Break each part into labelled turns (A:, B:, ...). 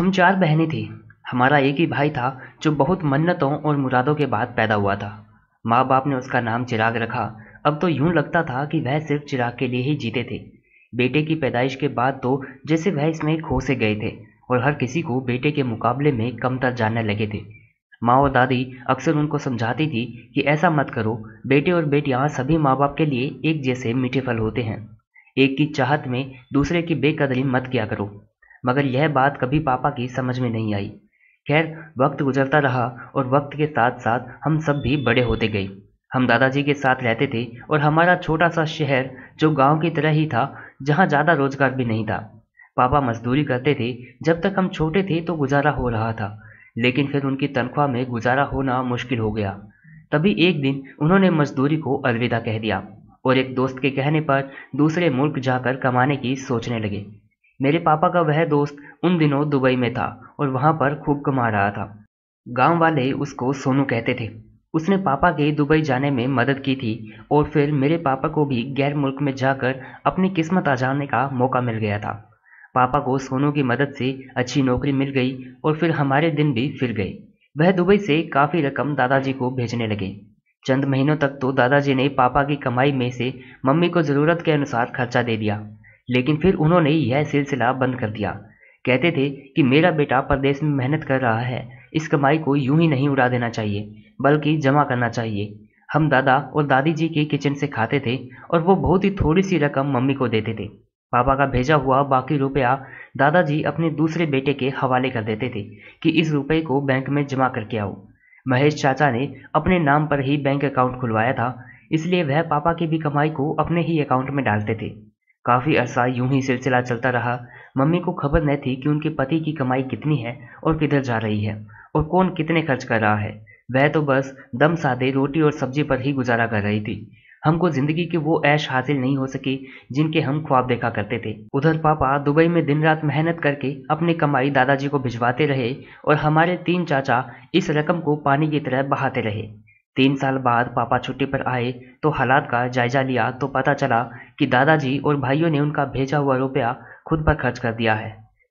A: हम चार बहनें थीं हमारा एक ही भाई था जो बहुत मन्नतों और मुरादों के बाद पैदा हुआ था माँ बाप ने उसका नाम चिराग रखा अब तो यूं लगता था कि वह सिर्फ चिराग के लिए ही जीते थे बेटे की पैदाइश के बाद तो जैसे वह इसमें खो से गए थे और हर किसी को बेटे के मुकाबले में कमतर जानने लगे थे माँ और दादी अक्सर उनको समझाती थी कि ऐसा मत करो बेटे और बेटियाँ सभी माँ बाप के लिए एक जैसे मीठे फल होते हैं एक की चाहत में दूसरे की बेकदरी मत किया करो मगर यह बात कभी पापा की समझ में नहीं आई खैर वक्त गुजरता रहा और वक्त के साथ साथ हम सब भी बड़े होते गए हम दादाजी के साथ रहते थे और हमारा छोटा सा शहर जो गांव की तरह ही था जहां ज़्यादा रोजगार भी नहीं था पापा मजदूरी करते थे जब तक हम छोटे थे तो गुजारा हो रहा था लेकिन फिर उनकी तनख्वाह में गुजारा होना मुश्किल हो गया तभी एक दिन उन्होंने मजदूरी को अलविदा कह दिया और एक दोस्त के कहने पर दूसरे मुल्क जाकर कमाने की सोचने लगे मेरे पापा का वह दोस्त उन दिनों दुबई में था और वहाँ पर खूब कमा रहा था गांव वाले उसको सोनू कहते थे उसने पापा के दुबई जाने में मदद की थी और फिर मेरे पापा को भी गैर मुल्क में जाकर अपनी किस्मत आजाने का मौका मिल गया था पापा को सोनू की मदद से अच्छी नौकरी मिल गई और फिर हमारे दिन भी फिर गए वह दुबई से काफ़ी रकम दादाजी को भेजने लगे चंद महीनों तक तो दादाजी ने पापा की कमाई में से मम्मी को ज़रूरत के अनुसार खर्चा दे दिया लेकिन फिर उन्होंने यह सिलसिला बंद कर दिया कहते थे कि मेरा बेटा परदेश में मेहनत कर रहा है इस कमाई को यूं ही नहीं उड़ा देना चाहिए बल्कि जमा करना चाहिए हम दादा और दादी जी के किचन से खाते थे और वो बहुत ही थोड़ी सी रकम मम्मी को देते थे पापा का भेजा हुआ बाकी रुपया दादाजी अपने दूसरे बेटे के हवाले कर देते थे कि इस रुपये को बैंक में जमा करके आओ महेश चाचा ने अपने नाम पर ही बैंक अकाउंट खुलवाया था इसलिए वह पापा की भी कमाई को अपने ही अकाउंट में डालते थे काफ़ी अरसा यूं ही सिलसिला चलता रहा मम्मी को खबर न थी कि उनके पति की कमाई कितनी है और किधर जा रही है और कौन कितने खर्च कर रहा है वह तो बस दम सादे रोटी और सब्जी पर ही गुजारा कर रही थी हमको ज़िंदगी के वो ऐश हासिल नहीं हो सकी जिनके हम ख्वाब देखा करते थे उधर पापा दुबई में दिन रात मेहनत करके अपनी कमाई दादाजी को भिजवाते रहे और हमारे तीन चाचा इस रकम को पानी की तरह बहाते रहे तीन साल बाद पापा छुट्टी पर आए तो हालात का जायजा लिया तो पता चला कि दादाजी और भाइयों ने उनका भेजा हुआ रुपया खुद पर खर्च कर दिया है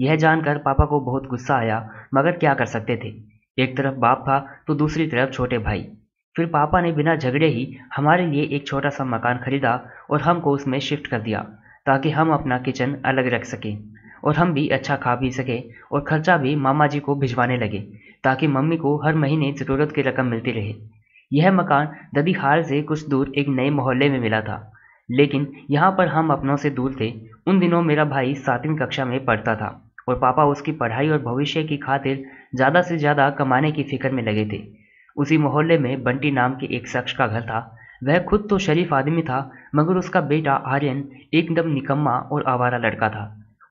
A: यह जानकर पापा को बहुत गुस्सा आया मगर क्या कर सकते थे एक तरफ बाप था तो दूसरी तरफ छोटे भाई फिर पापा ने बिना झगड़े ही हमारे लिए एक छोटा सा मकान खरीदा और हमको उसमें शिफ्ट कर दिया ताकि हम अपना किचन अलग रख सकें और हम भी अच्छा खा पी सकें और खर्चा भी मामा जी को भिजवाने लगे ताकि मम्मी को हर महीने ज़रूरत की रकम मिलती रहे यह मकान ददिहार से कुछ दूर एक नए मोहल्ले में मिला था लेकिन यहाँ पर हम अपनों से दूर थे उन दिनों मेरा भाई सातवीं कक्षा में पढ़ता था और पापा उसकी पढ़ाई और भविष्य की खातिर ज़्यादा से ज़्यादा कमाने की फिक्र में लगे थे उसी मोहल्ले में बंटी नाम के एक शख्स का घर था वह खुद तो शरीफ आदमी था मगर उसका बेटा आर्यन एकदम निकम्मा और आवारा लड़का था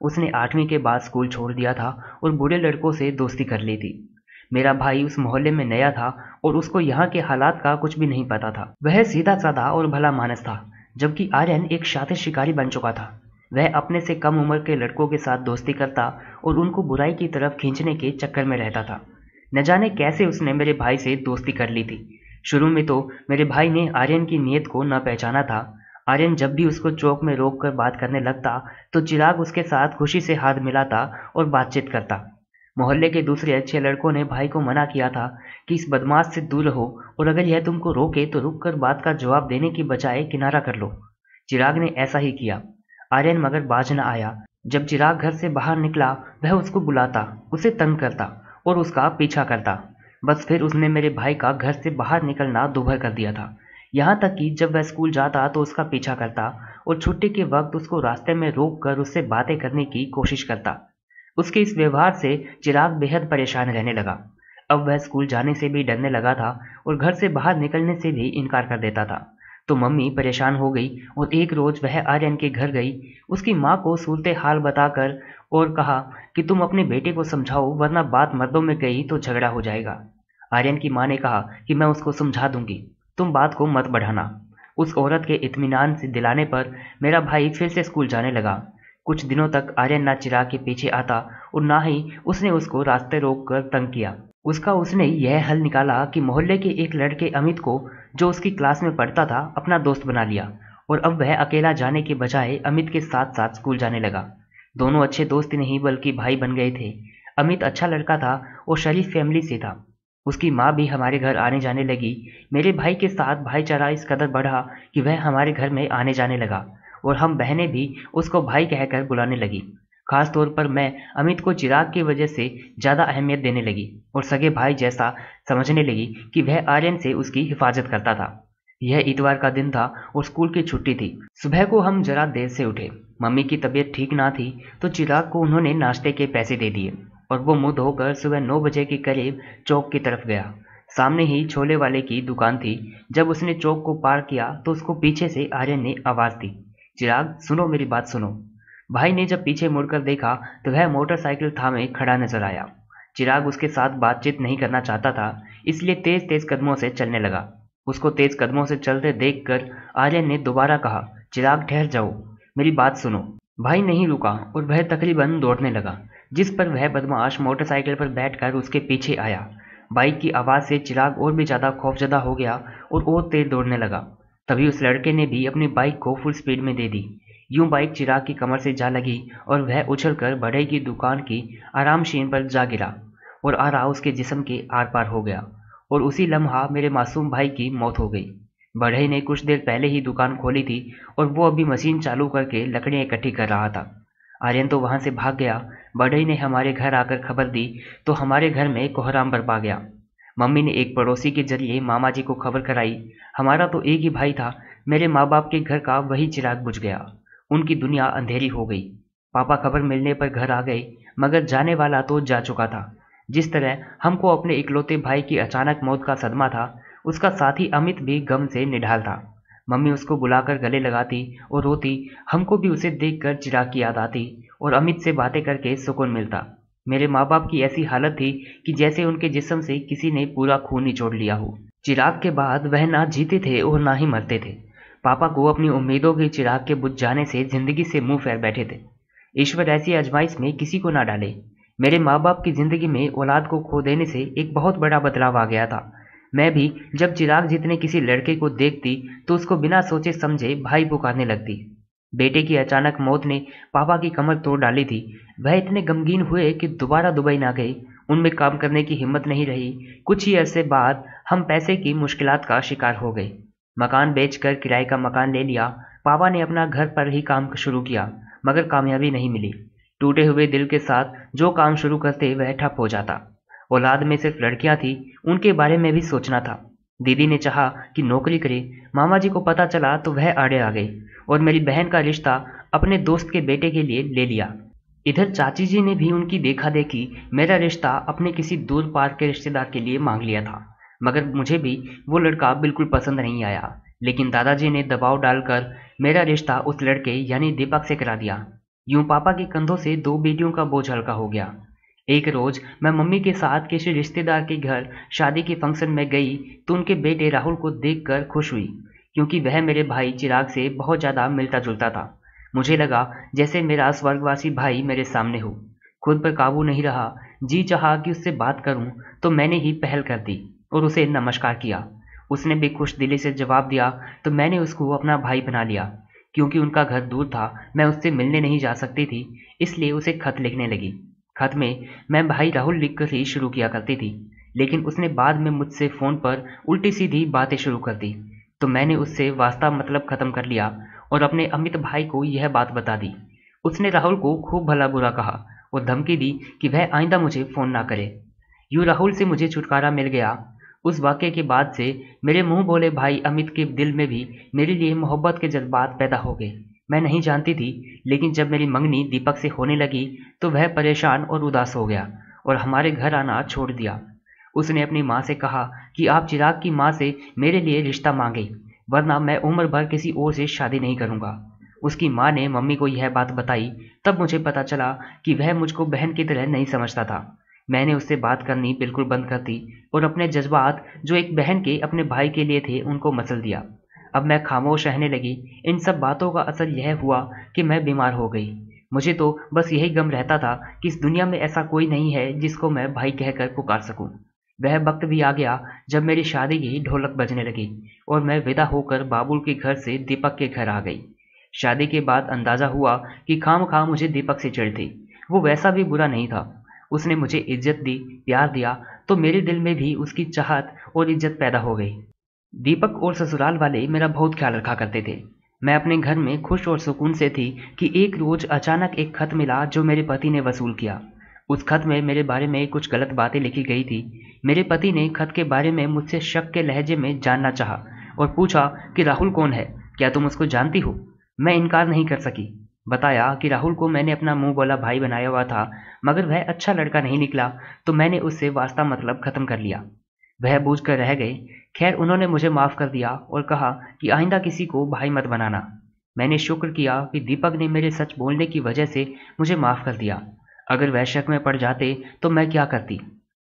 A: उसने आठवीं के बाद स्कूल छोड़ दिया था और बूढ़े लड़कों से दोस्ती कर ली थी मेरा भाई उस मोहल्ले में नया था और उसको यहाँ के हालात का कुछ भी नहीं पता था वह सीधा साधा और भला मानस था जबकि आर्यन एक शातिर शिकारी बन चुका था वह अपने से कम उम्र के लड़कों के साथ दोस्ती करता और उनको बुराई की तरफ खींचने के चक्कर में रहता था न जाने कैसे उसने मेरे भाई से दोस्ती कर ली थी शुरू में तो मेरे भाई ने आर्यन की नीयत को न पहचाना था आर्यन जब भी उसको चौक में रोक कर बात करने लगता तो चिराग उसके साथ खुशी से हाथ मिलाता और बातचीत करता मोहल्ले के दूसरे अच्छे लड़कों ने भाई को मना किया था कि इस बदमाश से दूर रहो और अगर यह तुमको रोके तो रुक कर बात का जवाब देने के बजाय किनारा कर लो चिराग ने ऐसा ही किया आर्यन मगर बाज न आया जब चिराग घर से बाहर निकला वह उसको बुलाता उसे तंग करता और उसका पीछा करता बस फिर उसने मेरे भाई का घर से बाहर निकलना दुभर कर दिया था यहाँ तक कि जब वह स्कूल जाता तो उसका पीछा करता और छुट्टी के वक्त उसको रास्ते में रोक कर उससे बातें करने की कोशिश करता उसके इस व्यवहार से चिराग बेहद परेशान रहने लगा अब वह स्कूल जाने से भी डरने लगा था और घर से बाहर निकलने से भी इनकार कर देता था तो मम्मी परेशान हो गई और एक रोज वह आर्यन के घर गई उसकी माँ को सूरत हाल बताकर और कहा कि तुम अपने बेटे को समझाओ वरना बात मर्दों में गई तो झगड़ा हो जाएगा आर्यन की माँ ने कहा कि मैं उसको समझा दूंगी तुम बात को मत बढ़ाना उस औरत के इतमान से दिलाने पर मेरा भाई फिर से स्कूल जाने लगा कुछ दिनों तक आर्यन ना चिराग के पीछे आता और ना ही उसने उसको रास्ते रोक कर तंग किया उसका उसने यह हल निकाला कि मोहल्ले के एक लड़के अमित को जो उसकी क्लास में पढ़ता था अपना दोस्त बना लिया और अब वह अकेला जाने के बजाय अमित के साथ साथ स्कूल जाने लगा दोनों अच्छे दोस्त नहीं बल्कि भाई बन गए थे अमित अच्छा लड़का था और शरीफ फैमिली से था उसकी माँ भी हमारे घर आने जाने लगी मेरे भाई के साथ भाईचारा इस कदर बढ़ा कि वह हमारे घर में आने जाने लगा और हम बहनें भी उसको भाई कहकर बुलाने लगी खास तौर पर मैं अमित को चिराग की वजह से ज़्यादा अहमियत देने लगी और सगे भाई जैसा समझने लगी कि वह आर्यन से उसकी हिफाजत करता था यह इतवार का दिन था और स्कूल की छुट्टी थी सुबह को हम जरा देर से उठे मम्मी की तबीयत ठीक ना थी तो चिराग को उन्होंने नाश्ते के पैसे दे दिए और वो मुँह धोकर सुबह नौ बजे के करीब चौक की तरफ गया सामने ही छोले वाले की दुकान थी जब उसने चौक को पार किया तो उसको पीछे से आर्यन ने आवाज़ दी चिराग सुनो मेरी बात सुनो भाई ने जब पीछे मुड़कर देखा तो वह मोटरसाइकिल थामे खड़ा नजर आया चिराग उसके साथ बातचीत नहीं करना चाहता था इसलिए तेज तेज कदमों से चलने लगा उसको तेज कदमों से चलते देख कर आर्यन ने दोबारा कहा चिराग ठहर जाओ मेरी बात सुनो भाई नहीं रुका और वह तकरीबन दौड़ने लगा जिस पर वह बदमाश मोटरसाइकिल पर बैठकर उसके पीछे आया बाइक की आवाज़ से चिराग और भी ज़्यादा खौफजदा हो गया और और तेज दौड़ने लगा तभी उस लड़के ने भी अपनी बाइक को फुल स्पीड में दे दी यूं बाइक चिराग की कमर से जा लगी और वह उछल कर बढ़ई की दुकान की आरामशीन पर जा गिरा और आरा उसके जिसम के आर पार हो गया और उसी लम्हा मेरे मासूम भाई की मौत हो गई बढ़ई ने कुछ देर पहले ही दुकान खोली थी और वो अभी मशीन चालू करके लकड़ियाँ इकट्ठी कर रहा था आर्यन तो वहाँ से भाग गया बढ़ई ने हमारे घर आकर खबर दी तो हमारे घर में कोहराम बरपा गया मम्मी ने एक पड़ोसी के जरिए मामा जी को खबर कराई हमारा तो एक ही भाई था मेरे माँ बाप के घर का वही चिराग बुझ गया उनकी दुनिया अंधेरी हो गई पापा खबर मिलने पर घर आ गए मगर जाने वाला तो जा चुका था जिस तरह हमको अपने इकलौते भाई की अचानक मौत का सदमा था उसका साथी अमित भी गम से निढाल था मम्मी उसको बुलाकर गले लगाती और रोती हमको भी उसे देखकर चिराग की याद आती और अमित से बातें करके सुकून मिलता मेरे माँ बाप की ऐसी हालत थी कि जैसे उनके जिसम से किसी ने पूरा खून निचोड़ लिया हो चिराग के बाद वह ना जीते थे और ना ही मरते थे पापा को अपनी उम्मीदों के चिराग के बुझ जाने से जिंदगी से मुंह फेर बैठे थे ईश्वर ऐसी अजमाइश में किसी को ना डाले मेरे माँ बाप की जिंदगी में औलाद को खो देने से एक बहुत बड़ा बदलाव आ गया था मैं भी जब चिराग जितने किसी लड़के को देखती तो उसको बिना सोचे समझे भाई पुकारने लगती बेटे की अचानक मौत ने पापा की कमर तोड़ डाली थी वह इतने गमगीन हुए कि दोबारा दुबई ना गए उनमें काम करने की हिम्मत नहीं रही कुछ ही अरसे बाद हम पैसे की मुश्किल का शिकार हो गए मकान बेचकर किराए का मकान ले लिया पापा ने अपना घर पर ही काम शुरू किया मगर कामयाबी नहीं मिली टूटे हुए दिल के साथ जो काम शुरू करते वह ठप हो जाता औलाद में सिर्फ लड़कियां थी उनके बारे में भी सोचना था दीदी ने चाहा कि नौकरी करे मामा जी को पता चला तो वह आड़े आ गई और मेरी बहन का रिश्ता अपने दोस्त के बेटे के लिए ले लिया इधर चाची जी ने भी उनकी देखा देखी मेरा रिश्ता अपने किसी दूर पार के रिश्तेदार के लिए मांग लिया था मगर मुझे भी वो लड़का बिल्कुल पसंद नहीं आया लेकिन दादाजी ने दबाव डालकर मेरा रिश्ता उस लड़के यानी दीपक से करा दिया यूं पापा के कंधों से दो बेटियों का बोझ हल्का हो गया एक रोज मैं मम्मी के साथ किसी रिश्तेदार के घर शादी के फंक्शन में गई तो उनके बेटे राहुल को देखकर खुश हुई क्योंकि वह मेरे भाई चिराग से बहुत ज़्यादा मिलता जुलता था मुझे लगा जैसे मेरा स्वर्गवासी भाई मेरे सामने हो खुद पर काबू नहीं रहा जी चाह कि उससे बात करूं तो मैंने ही पहल कर दी और उसे नमस्कार किया उसने भी खुश दिली से जवाब दिया तो मैंने उसको अपना भाई बना लिया क्योंकि उनका घर दूर था मैं उससे मिलने नहीं जा सकती थी इसलिए उसे खत लिखने लगी खत में मैं भाई राहुल लिख कर ही शुरू किया करती थी लेकिन उसने बाद में मुझसे फ़ोन पर उल्टी सीधी बातें शुरू कर दी तो मैंने उससे वास्ता मतलब ख़त्म कर लिया और अपने अमित भाई को यह बात बता दी उसने राहुल को खूब भला बुरा कहा और धमकी दी कि वह आइंदा मुझे फ़ोन ना करे यूँ राहुल से मुझे छुटकारा मिल गया उस वाक्य के बाद से मेरे मुंह बोले भाई अमित के दिल में भी मेरे लिए मोहब्बत के जज्बात पैदा हो गए मैं नहीं जानती थी लेकिन जब मेरी मंगनी दीपक से होने लगी तो वह परेशान और उदास हो गया और हमारे घर आना छोड़ दिया उसने अपनी माँ से कहा कि आप चिराग की माँ से मेरे लिए रिश्ता मांगे वरना मैं उम्र भर किसी और से शादी नहीं करूँगा उसकी माँ ने मम्मी को यह बात बताई तब मुझे पता चला कि वह मुझको बहन की तरह नहीं समझता था मैंने उससे बात करनी बिल्कुल बंद कर दी और अपने जज्बात जो एक बहन के अपने भाई के लिए थे उनको मसल दिया अब मैं खामोश रहने लगी इन सब बातों का असर यह हुआ कि मैं बीमार हो गई मुझे तो बस यही गम रहता था कि इस दुनिया में ऐसा कोई नहीं है जिसको मैं भाई कहकर पुकार सकूं वह वक्त भी आ गया जब मेरी शादी की ढोलक बजने लगी और मैं विदा होकर बाबुल के घर से दीपक के घर आ गई शादी के बाद अंदाज़ा हुआ कि खाम खाम मुझे दीपक से चढ़ थी वो वैसा भी बुरा नहीं था उसने मुझे इज्जत दी प्यार दिया तो मेरे दिल में भी उसकी चाहत और इज्जत पैदा हो गई दीपक और ससुराल वाले मेरा बहुत ख्याल रखा करते थे मैं अपने घर में खुश और सुकून से थी कि एक रोज़ अचानक एक खत मिला जो मेरे पति ने वसूल किया उस खत में मेरे बारे में कुछ गलत बातें लिखी गई थी मेरे पति ने खत के बारे में मुझसे शक के लहजे में जानना चाहा और पूछा कि राहुल कौन है क्या तुम उसको जानती हो मैं इनकार नहीं कर सकी बताया कि राहुल को मैंने अपना मुंह बोला भाई बनाया हुआ था मगर वह अच्छा लड़का नहीं निकला तो मैंने उससे वास्ता मतलब ख़त्म कर लिया वह बूझ कर रह गए खैर उन्होंने मुझे माफ़ कर दिया और कहा कि आइंदा किसी को भाई मत बनाना मैंने शुक्र किया कि दीपक ने मेरे सच बोलने की वजह से मुझे माफ़ कर दिया अगर शक में पड़ जाते तो मैं क्या करती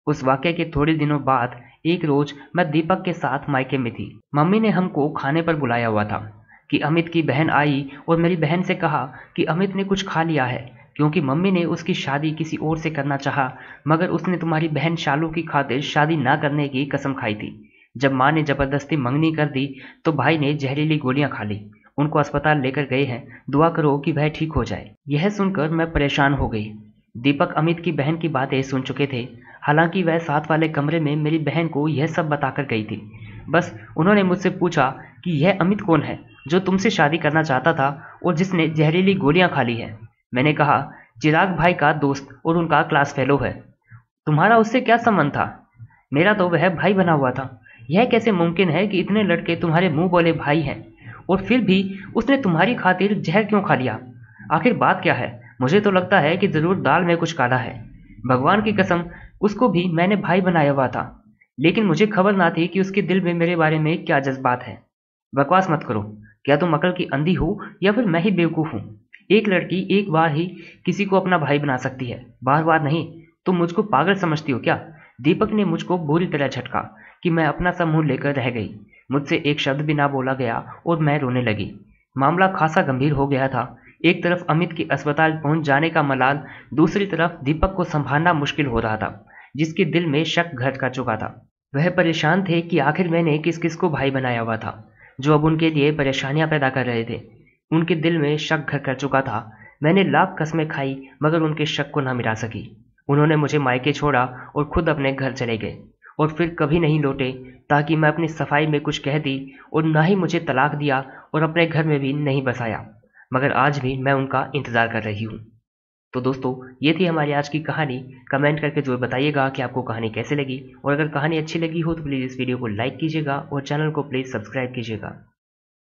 A: उस वाक्य के थोड़े दिनों बाद एक रोज मैं दीपक के साथ मायके में थी मम्मी ने हमको खाने पर बुलाया हुआ था कि अमित की बहन आई और मेरी बहन से कहा कि अमित ने कुछ खा लिया है क्योंकि मम्मी ने उसकी शादी किसी और से करना चाहा मगर उसने तुम्हारी बहन शालू की खातिर शादी ना करने की कसम खाई थी जब माँ ने जबरदस्ती मंगनी कर दी तो भाई ने जहरीली गोलियां खा ली उनको अस्पताल लेकर गए हैं दुआ करो कि वह ठीक हो जाए यह सुनकर मैं परेशान हो गई दीपक अमित की बहन की बातें सुन चुके थे हालांकि वह साथ वाले कमरे में मेरी बहन को यह सब बताकर गई थी बस उन्होंने मुझसे पूछा कि यह अमित कौन है जो तुमसे शादी करना चाहता था और जिसने जहरीली गोलियां खा ली है मैंने कहा चिराग भाई का दोस्त और उनका क्लास फेलो है तुम्हारा उससे क्या संबंध था मेरा तो वह भाई बना हुआ था यह कैसे मुमकिन है कि इतने लड़के तुम्हारे मुंह बोले भाई हैं और फिर भी उसने तुम्हारी खातिर जहर क्यों खा लिया आखिर बात क्या है मुझे तो लगता है कि ज़रूर दाल में कुछ काला है भगवान की कसम उसको भी मैंने भाई बनाया हुआ था लेकिन मुझे खबर ना थी कि उसके दिल में मेरे बारे में क्या जज्बात है बकवास मत करो क्या तुम अकल की अंधी हो या फिर मैं ही बेवकूफ़ हूँ एक लड़की एक बार ही किसी को अपना भाई बना सकती है बार बार नहीं तुम मुझको पागल समझती हो क्या दीपक ने मुझको बुरी तरह झटका कि मैं अपना सा मुंह लेकर रह गई मुझसे एक शब्द भी ना बोला गया और मैं रोने लगी मामला खासा गंभीर हो गया था एक तरफ अमित के अस्पताल पहुंच जाने का मलाल दूसरी तरफ दीपक को संभालना मुश्किल हो रहा था जिसके दिल में शक घट का चुका था वह परेशान थे कि आखिर मैंने किस किस को भाई बनाया हुआ था जो अब उनके लिए परेशानियां पैदा कर रहे थे उनके दिल में शक घर कर चुका था मैंने लाख कस्में खाई मगर उनके शक को ना मिटा सकी उन्होंने मुझे मायके छोड़ा और खुद अपने घर चले गए और फिर कभी नहीं लौटे ताकि मैं अपनी सफाई में कुछ कह दी और ना ही मुझे तलाक दिया और अपने घर में भी नहीं बसाया मगर आज भी मैं उनका इंतज़ार कर रही हूँ तो दोस्तों ये थी हमारी आज की कहानी कमेंट करके जरूर बताइएगा कि आपको कहानी कैसे लगी और अगर कहानी अच्छी लगी हो तो प्लीज़ इस वीडियो को लाइक कीजिएगा और चैनल को प्लीज़ सब्सक्राइब कीजिएगा